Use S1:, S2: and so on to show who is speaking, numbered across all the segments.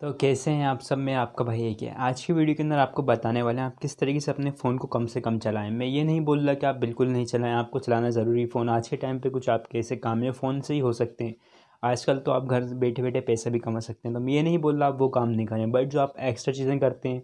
S1: तो कैसे हैं आप सब मैं आपका भाई एक है आज की वीडियो के अंदर आपको बताने वाले हैं आप किस तरीके से अपने फ़ोन को कम से कम चलाएं मैं ये नहीं बोल रहा कि आप बिल्कुल नहीं चलाएं आपको चलाना ज़रूरी फ़ोन आज के टाइम पे कुछ आपके ऐसे काम या फ़ोन से ही हो सकते हैं आजकल तो आप घर बैठे बैठे पैसा भी कमा सकते हैं तो मैं ये नहीं बोल रहा आप वो काम नहीं करें बट जो आप एक्स्ट्रा चीज़ें करते हैं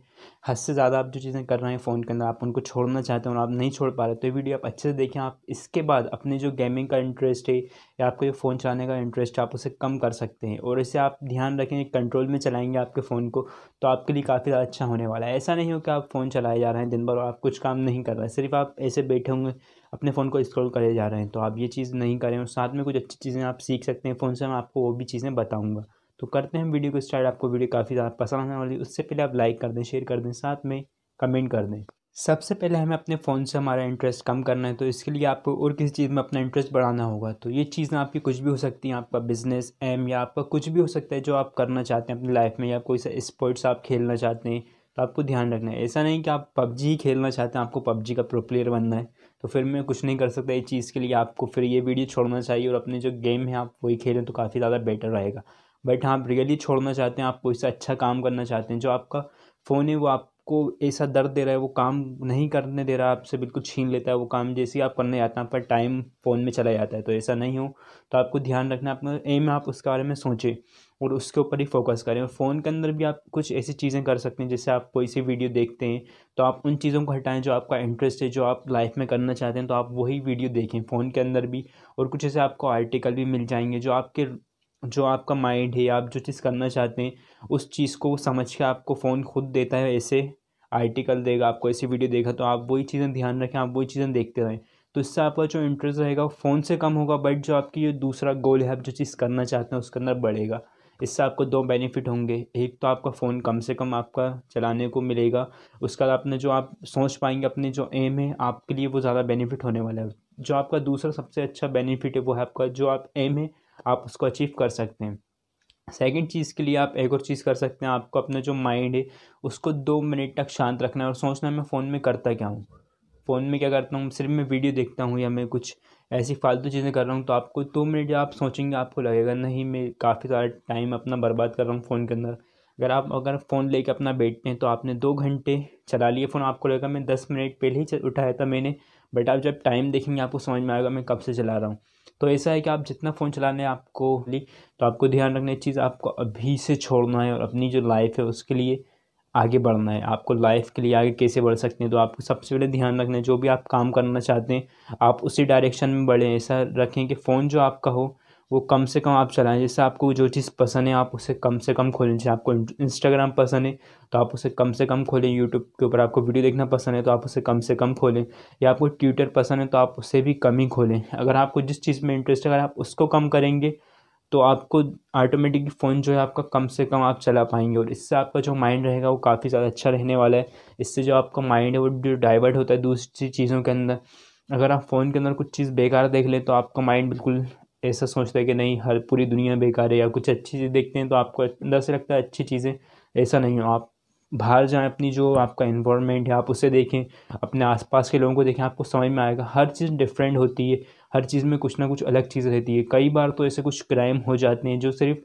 S1: हद से ज़्यादा आप जो चीज़ें कर रहे हैं फ़ोन के अंदर आप उनको छोड़ना चाहते हैं और आप नहीं छोड़ पा रहे तो ये वीडियो आप अच्छे से देखें आप इसके बाद अपने जो गेमिंग का इंटरेस्ट है या आपको जो फ़ोन चलाने का इंटरेस्ट है आप उसे कम कर सकते हैं और इसे आप ध्यान रखें कंट्रोल में चलाएँगे आपके फ़ोन को तो आपके लिए काफ़ी ज़्यादा अच्छा होने वाला है ऐसा नहीं हो कि आप फ़ोन चलाए जा रहे हैं दिन भर और आप कुछ काम नहीं कर रहे हैं सिर्फ आप ऐसे बैठे होंगे अपने फ़ोन को स्क्रॉल करे जा रहे हैं तो आप ये चीज़ नहीं करें और साथ में कुछ अच्छी चीज़ें आप सीख सकते हैं फ़ोन से मैं आपको वो भी चीज़ें बताऊँगा तो करते हैं वीडियो को स्टार्ट आपको वीडियो काफ़ी ज़्यादा पसंद आने वाली उससे पहले आप लाइक कर दें शेयर कर दें साथ में कमेंट कर दें सबसे पहले हमें अपने फ़ोन से हमारा इंटरेस्ट कम करना है तो इसके लिए आपको और किसी चीज़ में अपना इंटरेस्ट बढ़ाना होगा तो ये चीज़ें आपकी कुछ भी हो सकती हैं आपका बिज़नेस एम या आपका कुछ भी हो सकता है जो आप करना चाहते हैं अपनी लाइफ में या कोई सा स्पोर्ट्स आप खेलना चाहते हैं तो आपको ध्यान रखना है ऐसा नहीं कि आप पबजी ही खेलना चाहते हैं आपको पबजी का प्रो प्लेयर बनना है तो फिर मैं कुछ नहीं कर सकता इस चीज़ के लिए आपको फिर ये वीडियो छोड़ना चाहिए और अपने जो गेम है आप वही खेलें तो काफ़ी ज़्यादा बेटर रहेगा बट हाँ आप रियली छोड़ना चाहते हैं आप कोई सा अच्छा काम करना चाहते हैं जो आपका फ़ोन है वो आपको ऐसा दर्द दे रहा है वो काम नहीं करने दे रहा है आपसे बिल्कुल छीन लेता है वो काम जैसे आप करने जाते हैं पर टाइम फ़ोन में चला जाता है तो ऐसा नहीं हो तो आपको ध्यान रखना अपना एम आप उसके बारे में सोचें और उसके ऊपर ही फोकस करें और फ़ोन के अंदर भी आप कुछ ऐसी चीज़ें कर सकते हैं जैसे आप कोई सी वीडियो देखते हैं तो आप उन चीज़ों को हटाएं जो आपका इंटरेस्ट है जो आप लाइफ में करना चाहते हैं तो आप वही वीडियो देखें फ़ोन के अंदर भी और कुछ ऐसे आपको आर्टिकल भी मिल जाएंगे जो आपके जो आपका माइंड है आप जो चीज़ करना चाहते हैं उस चीज़ को समझ के आपको फ़ोन खुद देता है ऐसे आर्टिकल देगा आपको ऐसी वीडियो देगा तो आप वही चीज़ें ध्यान रखें आप वही चीज़ें देखते रहें तो इससे आपका जो इंटरेस्ट रहेगा फ़ोन से कम होगा बट जो आपकी ये दूसरा गोल है आप जो चीज़ करना चाहते हैं उसके अंदर बढ़ेगा इससे आपको दो बेनिफिट होंगे एक तो आपका फ़ोन कम से कम आपका चलाने को मिलेगा उसका आपने जो आप सोच पाएंगे अपने जो एम है आपके लिए वो ज़्यादा बेनिफिट होने वाला है जो आपका दूसरा सबसे अच्छा बेनिफिट है वो है आपका जो आप एम है आप उसको अचीव कर सकते हैं सेकेंड चीज़ के लिए आप एक और चीज़ कर सकते हैं आपको अपना जो माइंड है उसको दो मिनट तक शांत रखना है और सोचना मैं फ़ोन में करता क्या हूँ फ़ोन में क्या करता हूँ सिर्फ मैं वीडियो देखता हूँ या मैं कुछ ऐसी फालतू चीज़ें कर रहा हूँ तो आपको दो तो मिनट आप सोचेंगे आपको लगेगा नहीं मैं काफ़ी सारा टाइम अपना बर्बाद कर रहा हूँ फ़ोन के अंदर अगर आप अगर फ़ोन लेके अपना बैठते हैं तो आपने दो घंटे चला लिए फ़ोन आपको लगेगा मैं दस मिनट पहले ही उठाया था मैंने बट आप जब टाइम देखेंगे आपको समझ में आएगा मैं कब से चला रहा हूँ तो ऐसा है कि आप जितना फ़ोन चलाने आपको ली तो आपको ध्यान रखना चीज़ आपको अभी से छोड़ना है और अपनी जो लाइफ है उसके लिए आगे बढ़ना है आपको लाइफ के लिए आगे कैसे बढ़ सकते हैं तो आपको सबसे पहले ध्यान रखना है जो भी आप काम करना चाहते हैं आप उसी डायरेक्शन में बढ़ें ऐसा रखें कि फ़ोन जो आपका हो वो कम से कम आप चलाएं जैसे आपको जो चीज़ पसंद है आप उसे कम से कम खोलें जैसे आपको इंस्टाग्राम पसंद है तो आप उसे कम से कम खोलें यूट्यूब के ऊपर आपको वीडियो देखना पसंद है तो आप उसे कम से कम खोलें या आपको ट्विटर पसंद है तो आप उसे भी कम ही खोलें अगर आपको जिस चीज़ में इंटरेस्ट है अगर आप उसको कम करेंगे तो आपको ऑटोमेटिक फ़ोन जो है आपका कम से कम आप चला पाएंगे और इससे आपका जो माइंड रहेगा वो काफ़ी ज़्यादा अच्छा रहने वाला है इससे जो आपका माइंड है वो डाइवर्ट होता है दूसरी चीज़ों के अंदर अगर आप फ़ोन के अंदर कुछ चीज़ बेकार देख लें तो आपका माइंड बिल्कुल ऐसा सोचता है कि नहीं हर पूरी दुनिया बेकार है या कुछ अच्छी चीज़ देखते हैं तो आपको अंदर से लगता है अच्छी चीज़ें ऐसा नहीं हो आप बाहर जाएं अपनी जो आपका इन्वामेंट है आप उसे देखें अपने आसपास के लोगों को देखें आपको समझ में आएगा हर चीज़ डिफरेंट होती है हर चीज़ में कुछ ना कुछ अलग चीज़ रहती है कई बार तो ऐसे कुछ क्राइम हो जाते हैं जो सिर्फ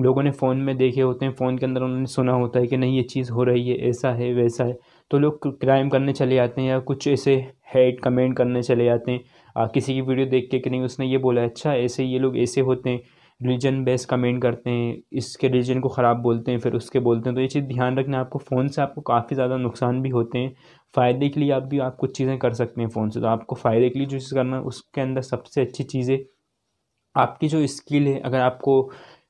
S1: लोगों ने फ़ोन में देखे होते हैं फ़ोन के अंदर उन्होंने सुना होता है कि नहीं ये चीज़ हो रही है ऐसा है वैसा है तो लोग क्राइम करने चले जाते हैं या कुछ ऐसे हेड कमेंट करने चले जाते हैं किसी की वीडियो देख के कि नहीं उसने ये बोला अच्छा ऐसे ये लोग ऐसे होते हैं रिलीजन बेस कमेंट करते हैं इसके रिलीजन को ख़राब बोलते हैं फिर उसके बोलते हैं तो ये चीज़ ध्यान रखना आपको फ़ोन से आपको काफ़ी ज़्यादा नुकसान भी होते हैं फ़ायदे के लिए आप भी आप कुछ चीज़ें कर सकते हैं फ़ोन से तो आपको फ़ायदे के लिए जो चीज़ करना उसके अंदर सबसे अच्छी चीज़ें आपकी जो स्किल है अगर आपको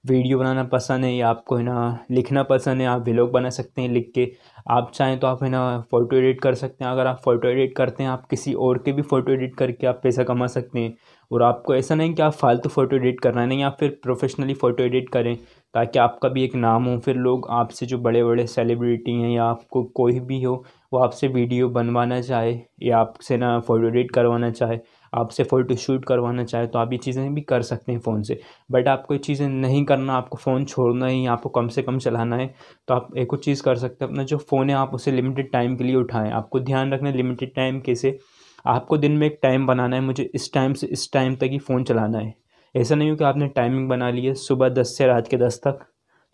S1: वीडियो बनाना पसंद है या आपको है ना लिखना पसंद है आप व्लॉग बना सकते हैं लिख के आप चाहें तो आप है ना फ़ोटो एडिट कर सकते हैं अगर आप फ़ोटो एडिट करते हैं आप किसी और के भी फ़ोटो एडिट करके आप पैसा कमा सकते हैं और आपको ऐसा नहीं कि आप फालतू फ़ोटो एडिट करना नहीं आप फिर प्रोफेशनली फ़ोटो एडिट करें ताकि आपका भी एक नाम हो फिर लोग आपसे जो बड़े बड़े सेलिब्रिटी हैं या आपको कोई भी हो वो आपसे वीडियो बनवाना चाहे या आपसे ना फ़ोटो एडिट करवाना चाहे आपसे फ़ोटो शूट करवाना चाहे तो आप ये चीज़ें भी कर सकते हैं फ़ोन से बट आपको ये चीज़ें नहीं करना आपको फ़ोन छोड़ना ही आपको कम से कम चलाना है तो आप एक कुछ चीज़ कर सकते हैं अपना जो फ़ोन है आप उसे लिमिटेड टाइम के लिए उठाएं आपको ध्यान रखना लिमिटेड टाइम कैसे आपको दिन में एक टाइम बनाना है मुझे इस टाइम से इस टाइम तक ही फ़ोन चलाना है ऐसा नहीं हो कि आपने टाइमिंग बना ली है सुबह दस से रात के दस तक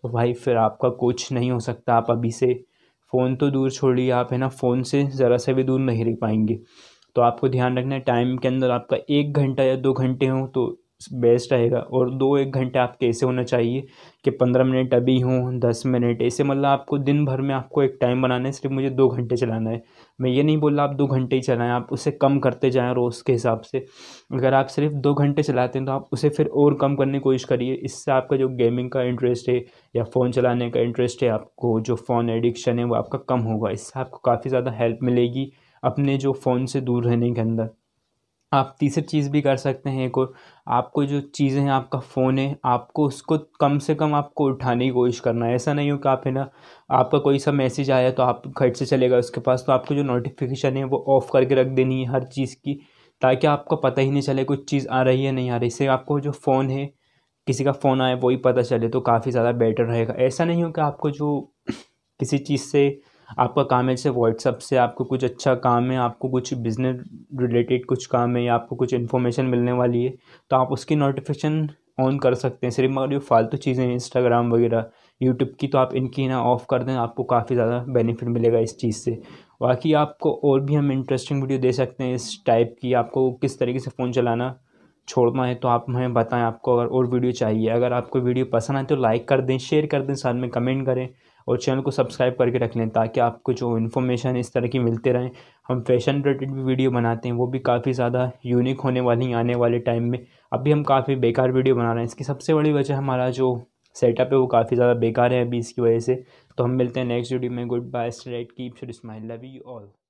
S1: तो भाई फिर आपका कुछ नहीं हो सकता आप अभी से फ़ोन तो दूर छोड़ लिए आप है ना फ़ोन से ज़रा से भी दूर नहीं रह पाएंगे तो आपको ध्यान रखना है टाइम के अंदर आपका एक घंटा या दो घंटे हो तो बेस्ट रहेगा और दो एक घंटे आपके ऐसे होना चाहिए कि पंद्रह मिनट अभी हों दस मिनट ऐसे मतलब आपको दिन भर में आपको एक टाइम बनाना है सिर्फ मुझे दो घंटे चलाना है मैं ये नहीं बोल रहा आप दो घंटे ही चलाएं आप उसे कम करते जाएं रोज़ के हिसाब से अगर आप सिर्फ दो घंटे चलाते हैं तो आप उसे फिर और कम करने की कोशिश करिए इससे आपका जो गेमिंग का इंटरेस्ट है या फ़ोन चलाने का इंटरेस्ट है आपको जो फ़ोन एडिक्शन है वो आपका कम होगा इससे आपको काफ़ी ज़्यादा हेल्प मिलेगी अपने जो फ़ोन से दूर रहने के अंदर आप तीसरी चीज़ भी कर सकते हैं एक और आपको जो चीज़ें हैं आपका फ़ोन है आपको उसको कम से कम आपको उठाने की कोशिश करना है ऐसा नहीं हो कि आप है ना आपका कोई सा मैसेज आया तो आप घर से चलेगा उसके पास तो आपको जो नोटिफिकेशन है वो ऑफ़ करके रख देनी है हर चीज़ की ताकि आपको पता ही नहीं चले कुछ चीज़ आ रही है नहीं आ रही इससे आपको जो फ़ोन है किसी का फ़ोन आए वही पता चले तो काफ़ी ज़्यादा बेटर रहेगा ऐसा नहीं हो कि आपको जो किसी चीज़ से आपका काम है जैसे व्हाट्सअप से आपको कुछ अच्छा काम है आपको कुछ बिज़नेस रिलेटेड कुछ काम है या आपको कुछ इन्फॉर्मेशन मिलने वाली है तो आप उसकी नोटिफिकेशन ऑन कर सकते हैं सिर्फ मगर जो फालतू चीज़ें हैं इंस्टाग्राम वगैरह यूट्यूब की तो आप इनकी ना ऑफ़ कर दें आपको काफ़ी ज़्यादा बेनिफिट मिलेगा इस चीज़ से बाकी आपको और भी हम इंटरेस्टिंग वीडियो दे सकते हैं इस टाइप की आपको किस तरीके से फ़ोन चलाना छोड़ना है तो आप हमें बताएं आपको अगर और वीडियो चाहिए अगर आपको वीडियो पसंद आए तो लाइक कर दें शेयर कर दें साथ में कमेंट करें और चैनल को सब्सक्राइब करके रख लें ताकि आपको जो इन्फॉर्मेशन इस तरह की मिलते रहें हम फैशन रिलेटेड भी वीडियो बनाते हैं वो भी काफ़ी ज़्यादा यूनिक होने वाली हैं आने वाले टाइम में अभी हम काफ़ी बेकार वीडियो बना रहे हैं इसकी सबसे बड़ी वजह हमारा जो सेटअप है वो काफ़ी ज़्यादा बेकार है अभी इसकी वजह से तो हम मिलते हैं नेक्स्ट वीडियो में good bye straight keep should smile love you all